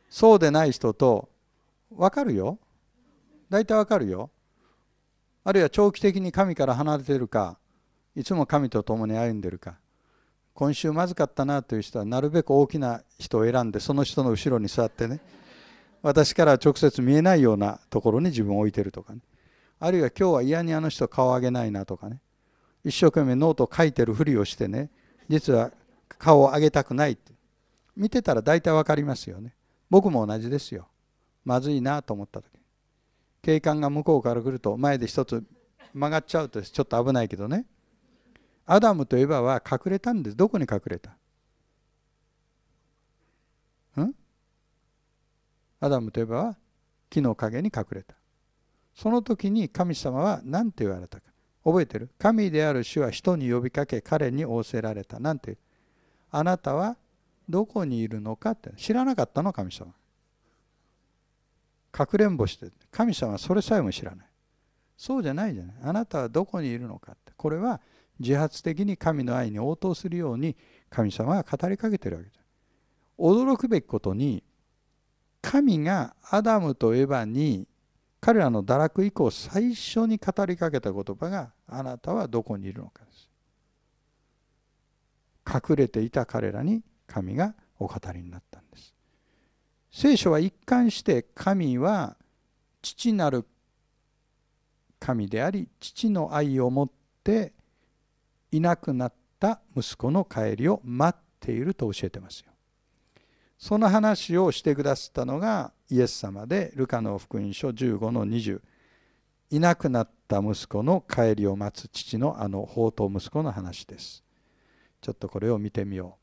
そうでない人と分かるよ大体分かるよあるいは長期的に神から離れているかいつも神と共に歩んでいるか今週まずかったなという人はなるべく大きな人を選んでその人の後ろに座ってね私から直接見えないようなところに自分を置いてるとかねあるいは今日は嫌にあの人顔上げないなとかね一生懸命ノートを書いてるふりをしてね実は顔を上げたくないって見てたら大体分かりますよね僕も同じですよまずいなと思った時警官が向こうから来ると前で一つ曲がっちゃうとちょっと危ないけどねアダムとエバは隠れたんですどこに隠れたんアダムとエバは木の陰に隠れたその時に神様は何て言われたか覚えてる神である主は人に呼びかけ彼に仰せられたなんてあなたはどこにいるのかって知らなかったの神様かくれんぼして神様はそれさえも知らないそうじゃないじゃないあなたはどこにいるのかってこれは自発的に神の愛に応答するように神様が語りかけてるわけだ驚くべきことに神がアダムとエヴァに彼らの堕落以降最初に語りかけた言葉があなたはどこにいるのかです隠れていた彼らに神がお語りになった聖書は一貫して神は父なる神であり父の愛をもっていなくなった息子の帰りを待っていると教えてますよ。その話をしてくださったのがイエス様でルカの福音書15の20いなくなった息子の帰りを待つ父のあの宝刀息子の話です。ちょっとこれを見てみよう。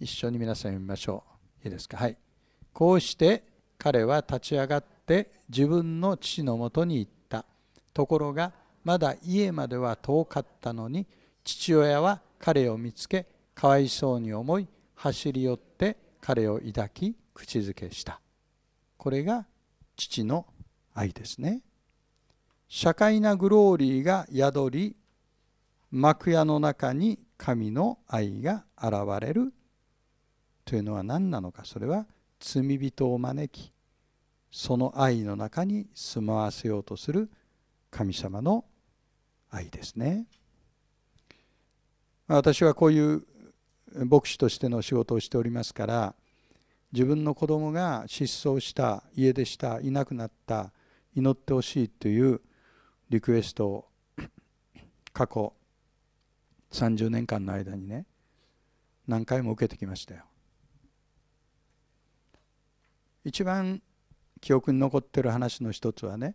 一緒に皆さん読みましょういいですかはいこうして彼は立ち上がって自分の父のもとに行ったところがまだ家までは遠かったのに父親は彼を見つけかわいそうに思い走り寄って彼を抱き口づけしたこれが父の愛ですね社会なグローリーが宿り幕屋の中に神の愛が現れるというのは何なのかそれは罪人を招きその愛の中に住まわせようとする神様の愛ですね。私はこういう牧師としての仕事をしておりますから自分の子供が失踪した家出したいなくなった祈ってほしいというリクエストを 過去30年間の間にね何回も受けてきましたよ。一番記憶に残ってる話の一つはね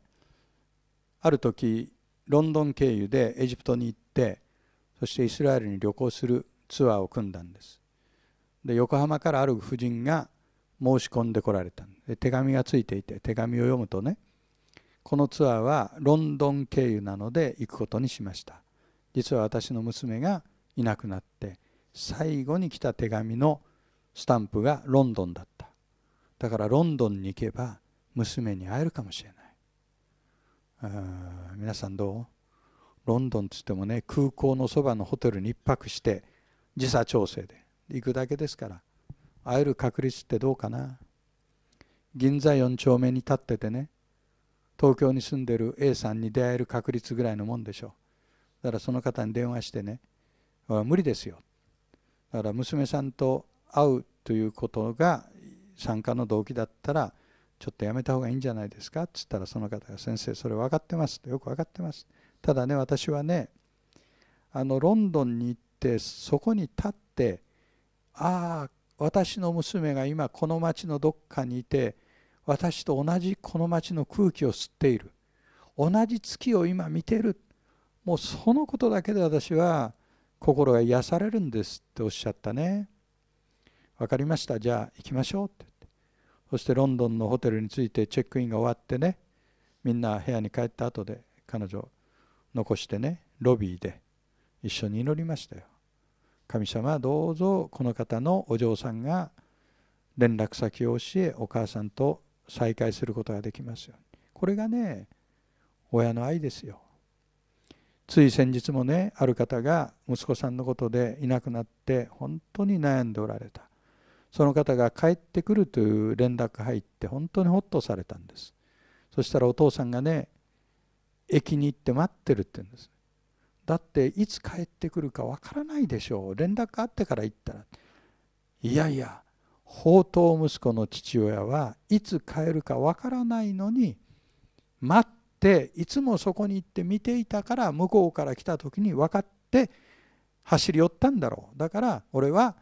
ある時ロンドン経由でエジプトに行ってそしてイスラエルに旅行するツアーを組んだんですで横浜からある夫人が申し込んでこられたで手紙がついていて手紙を読むとねこのツアーはロンドン経由なので行くことにしました実は私の娘がいなくなって最後に来た手紙のスタンプがロンドンだっただからロンドンに行けば娘に会えるかもしれないあ皆さんどうロンドンっつってもね空港のそばのホテルに1泊して時差調整で行くだけですから会える確率ってどうかな銀座4丁目に立っててね東京に住んでる A さんに出会える確率ぐらいのもんでしょうだからその方に電話してね無理ですよだから娘さんと会うということが参加の動機だったらちょっとやめた方がいいんじゃないですかっつったらその方が「先生それ分かってます」とよく分かってます。ただね私はねあのロンドンに行ってそこに立ってああ私の娘が今この町のどっかにいて私と同じこの町の空気を吸っている同じ月を今見てるもうそのことだけで私は心が癒されるんですっておっしゃったね。分かりましたじゃあ行きましょうってそしてロンドンのホテルに着いてチェックインが終わってねみんな部屋に帰った後で彼女残してねロビーで一緒に祈りましたよ神様どうぞこの方のお嬢さんが連絡先を教えお母さんと再会することができますよこれがね親の愛ですよつい先日もねある方が息子さんのことでいなくなって本当に悩んでおられたその方が帰ってくるという連絡入って本当にホッとされたんですそしたらお父さんがね駅に行って待ってるって言うんですだっていつ帰ってくるかわからないでしょう連絡あってから行ったらいやいや宝刀息子の父親はいつ帰るかわからないのに待っていつもそこに行って見ていたから向こうから来た時に分かって走り寄ったんだろうだから俺は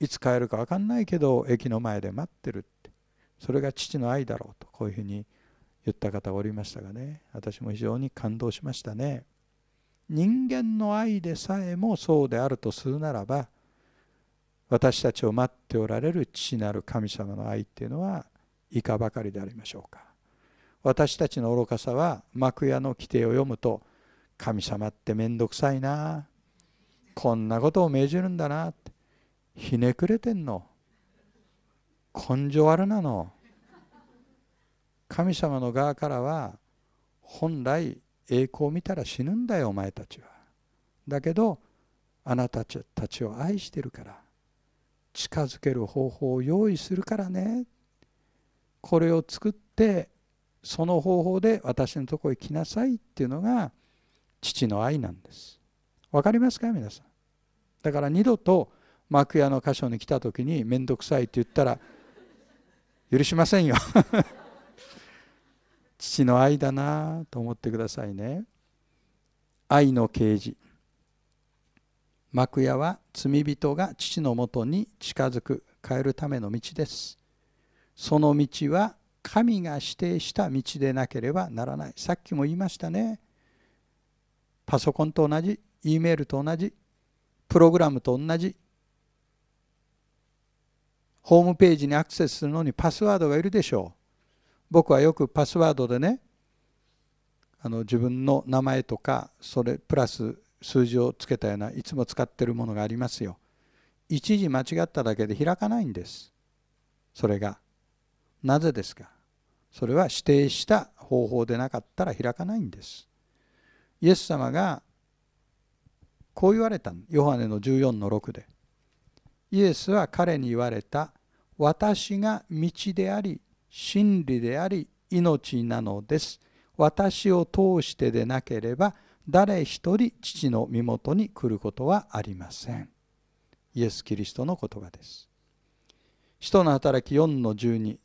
いつ帰るか分かんないけど駅の前で待ってるってそれが父の愛だろうとこういうふうに言った方がおりましたがね私も非常に感動しましたね人間の愛でさえもそうであるとするならば私たちを待っておられる父なる神様の愛っていうのはいかばかりでありましょうか私たちの愚かさは幕屋の規定を読むと神様って面倒くさいなこんなことを命じるんだなひねくれてんの根性あるなの神様の側からは本来栄光を見たら死ぬんだよお前たちはだけどあなたたちを愛してるから近づける方法を用意するからねこれを作ってその方法で私のとこへ来なさいっていうのが父の愛なんですわかりますか皆さんだから二度と幕屋の箇所に来た時に面倒くさいって言ったら許しませんよ 父の愛だなと思ってくださいね愛の啓示幕屋は罪人が父のもとに近づく変えるための道ですその道は神が指定した道でなければならないさっきも言いましたねパソコンと同じ E メールと同じプログラムと同じホームページにアクセスするのにパスワードがいるでしょう僕はよくパスワードでねあの自分の名前とかそれプラス数字をつけたようないつも使ってるものがありますよ一時間違っただけで開かないんですそれがなぜですかそれは指定した方法でなかったら開かないんですイエス様がこう言われたヨハネの14の6で「イエスは彼に言われた。私が道であり、真理であり、命なのです。私を通してでなければ、誰一人父の身元に来ることはありません。イエス・キリストの言葉です。使徒の働き4の12、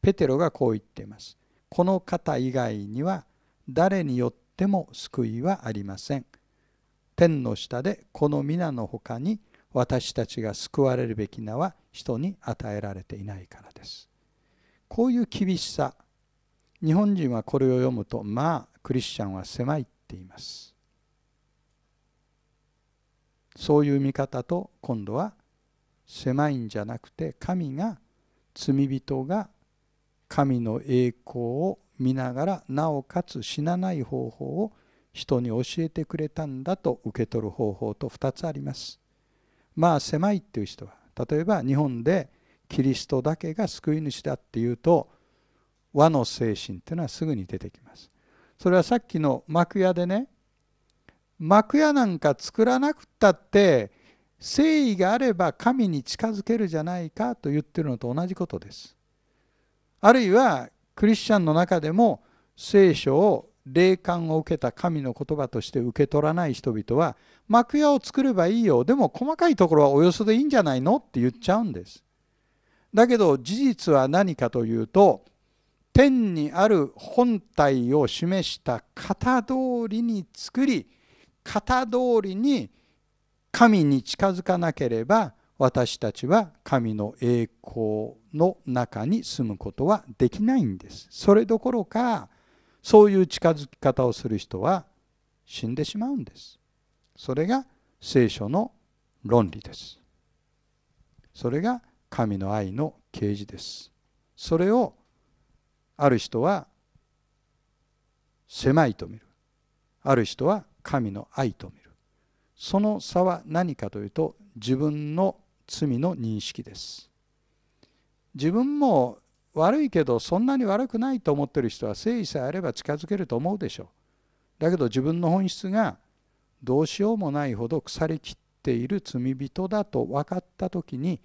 ペテロがこう言っています。この方以外には、誰によっても救いはありません。天の下でこの皆の他に、私たちが救われるべき名は人に与えられていないからですこういう厳しさ日本人はこれを読むとまあクリスチャンは狭いって言いますそういう見方と今度は狭いんじゃなくて神が罪人が神の栄光を見ながらなおかつ死なない方法を人に教えてくれたんだと受け取る方法と2つあります。まあ狭いっていう人は例えば日本でキリストだけが救い主だっていうと和の精神っていうのはすぐに出てきます。それはさっきの幕屋でね幕屋なんか作らなくったって誠意があれば神に近づけるじゃないかと言ってるのと同じことです。あるいはクリスチャンの中でも聖書を霊感を受けた神の言葉として受け取らない人々は幕屋を作ればいいよでも細かいところはおよそでいいんじゃないのって言っちゃうんですだけど事実は何かというと天にある本体を示した型通りに作り型通りに神に近づかなければ私たちは神の栄光の中に住むことはできないんです。それどころかそういう近づき方をする人は死んでしまうんですそれが聖書の論理ですそれが神の愛の啓示ですそれをある人は狭いと見るある人は神の愛と見るその差は何かというと自分の罪の認識です自分も悪いけどそんなに悪くないと思ってる人は誠意さえあれば近づけると思うでしょうだけど自分の本質がどうしようもないほど腐りきっている罪人だと分かった時に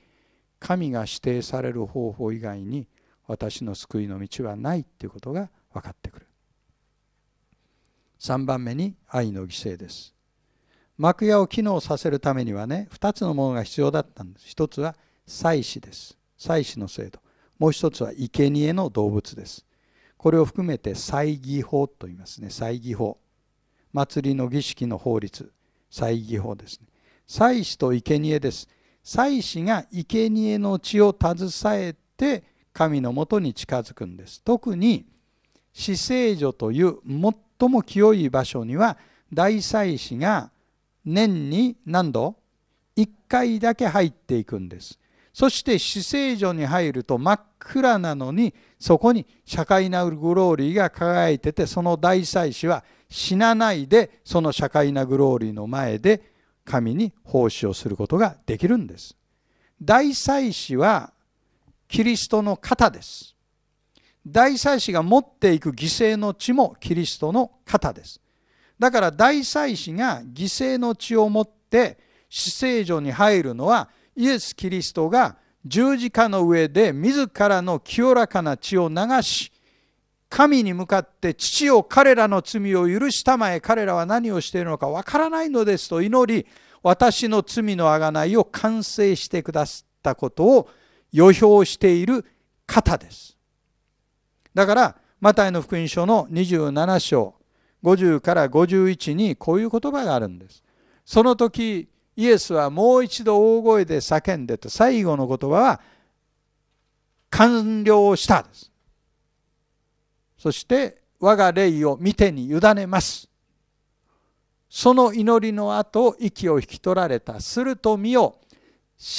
神が指定される方法以外に私の救いの道はないっていうことが分かってくる3番目に愛の犠牲です幕屋を機能させるためにはね2つのものが必要だったんです1つは祭祀です祭祀の制度もう一つは生贄の動物ですこれを含めて祭儀法と言いますね祭儀法祭りの儀式の法律祭儀法ですね祭司と生贄です祭司が生贄の血を携えて神のもとに近づくんです特に死聖女という最も清い場所には大祭司が年に何度1回だけ入っていくんですそして死聖所に入ると真っ暗なのにそこに社会なグローリーが輝いててその大祭司は死なないでその社会なグローリーの前で神に奉仕をすることができるんです。大祭司はキリストの肩です。大祭司が持っていく犠牲の血もキリストの肩です。だから大祭司が犠牲の血を持って死聖所に入るのはイエス・キリストが十字架の上で自らの清らかな血を流し神に向かって父を彼らの罪を許したまえ彼らは何をしているのかわからないのですと祈り私の罪のあがないを完成してくださったことを予表している方です。だからマタイの福音書の27章50から51にこういう言葉があるんです。その時イエスはもう一度大声で叫んでと最後の言葉は完了したですそして我が霊を見てに委ねますその祈りの後息を引き取られたすると見よ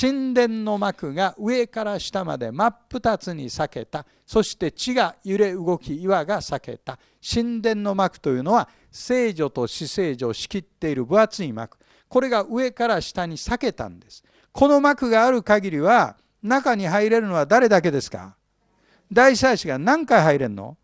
神殿の幕が上から下まで真っ二つに裂けたそして地が揺れ動き岩が裂けた神殿の幕というのは聖女と死聖女を仕切っている分厚い幕これが上から下に裂けたんですこの幕がある限りは中に入れるのは誰だけですか大祭司が何回入れんの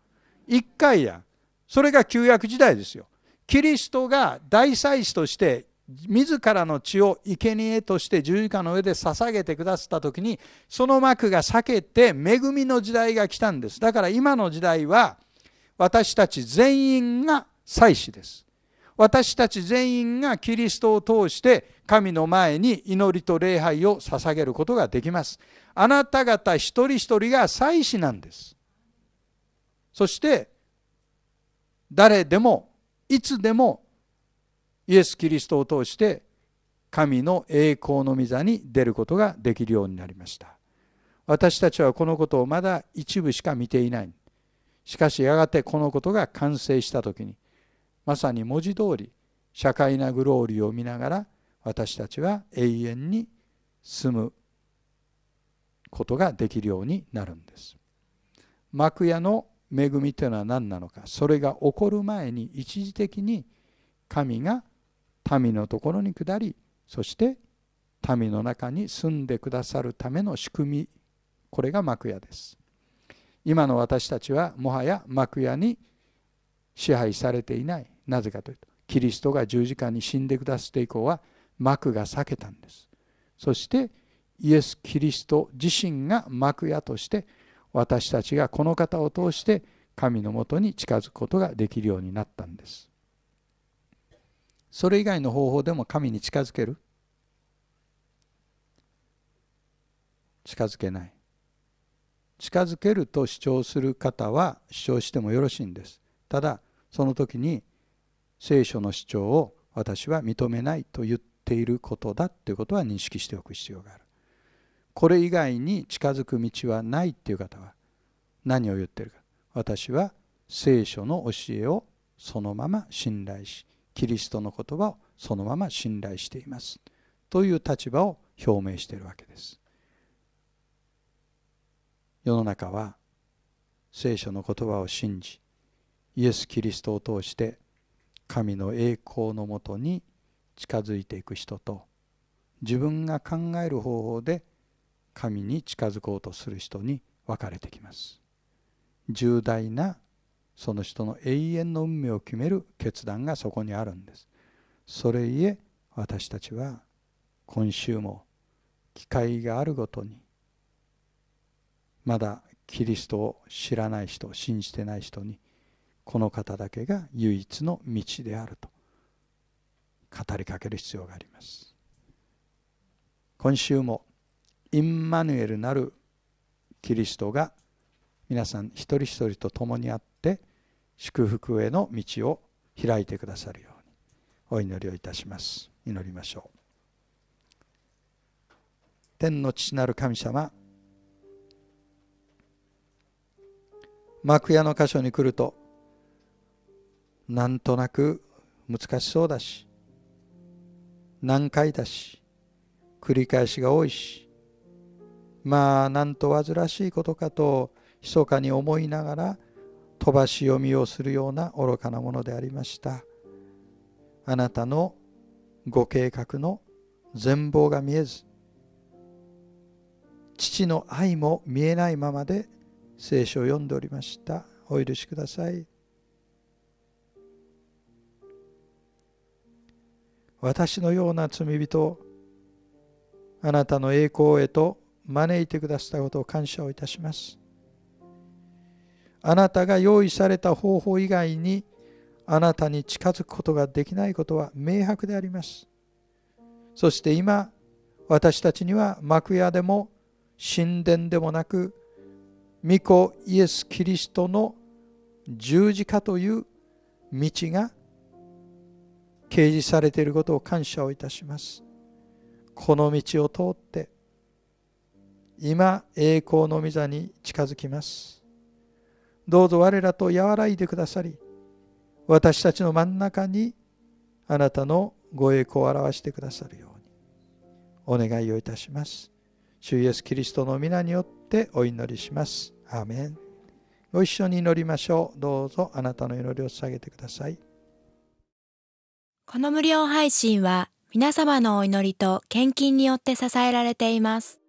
?1 回やそれが旧約時代ですよキリストが大祭司として自らの血を生贄として十字架の上で捧げてくださった時にその幕が裂けて恵みの時代が来たんですだから今の時代は私たち全員が祭司です私たち全員がキリストを通して神の前に祈りと礼拝を捧げることができます。あなた方一人一人が祭司なんです。そして誰でもいつでもイエス・キリストを通して神の栄光の御座に出ることができるようになりました。私たちはこのことをまだ一部しか見ていない。しかしやがてこのことが完成した時にまさに文字通り社会なグローリーを見ながら私たちは永遠に住むことができるようになるんです。幕屋の恵みというのは何なのかそれが起こる前に一時的に神が民のところに下りそして民の中に住んでくださるための仕組みこれが幕屋です今の私たちはもはや幕屋に支配されていないなぜかというとキリストが十字架に死んでくださって以降は幕が裂けたんですそしてイエス・キリスト自身が幕屋として私たちがこの方を通して神のもとに近づくことができるようになったんですそれ以外の方法でも神に近づける近づけない近づけると主張する方は主張してもよろしいんですただその時に聖書の主張を私は認めないと言っていることだということは認識しておく必要があるこれ以外に近づく道はないっていう方は何を言ってるか私は聖書の教えをそのまま信頼しキリストの言葉をそのまま信頼していますという立場を表明しているわけです世の中は聖書の言葉を信じイエス・キリストを通して神の栄光のもとに近づいていく人と自分が考える方法で神に近づこうとする人に分かれてきます重大なその人の永遠の運命を決める決断がそこにあるんですそれゆえ私たちは今週も機会があるごとにまだキリストを知らない人信じてない人にこの方だけが唯一の道であると語りかける必要があります今週もインマヌエルなるキリストが皆さん一人一人と共にあって祝福への道を開いてくださるようにお祈りをいたします祈りましょう天の父なる神様幕屋の箇所に来るとなんとなく難しそうだし難解だし繰り返しが多いしまあなんと煩わしいことかと密かに思いながら飛ばし読みをするような愚かなものでありましたあなたのご計画の全貌が見えず父の愛も見えないままで聖書を読んでおりましたお許しください私のような罪人をあなたの栄光へと招いてくださったことを感謝をいたします。あなたが用意された方法以外にあなたに近づくことができないことは明白であります。そして今私たちには幕屋でも神殿でもなく御子イエス・キリストの十字架という道が掲示されていることを感謝をいたしますこの道を通って今栄光の御座に近づきますどうぞ我らと和らいでくださり私たちの真ん中にあなたのご栄光を表してくださるようにお願いをいたします主イエスキリストの皆によってお祈りしますアーメンご一緒に祈りましょうどうぞあなたの祈りを捧げてくださいこの無料配信は皆様のお祈りと献金によって支えられています。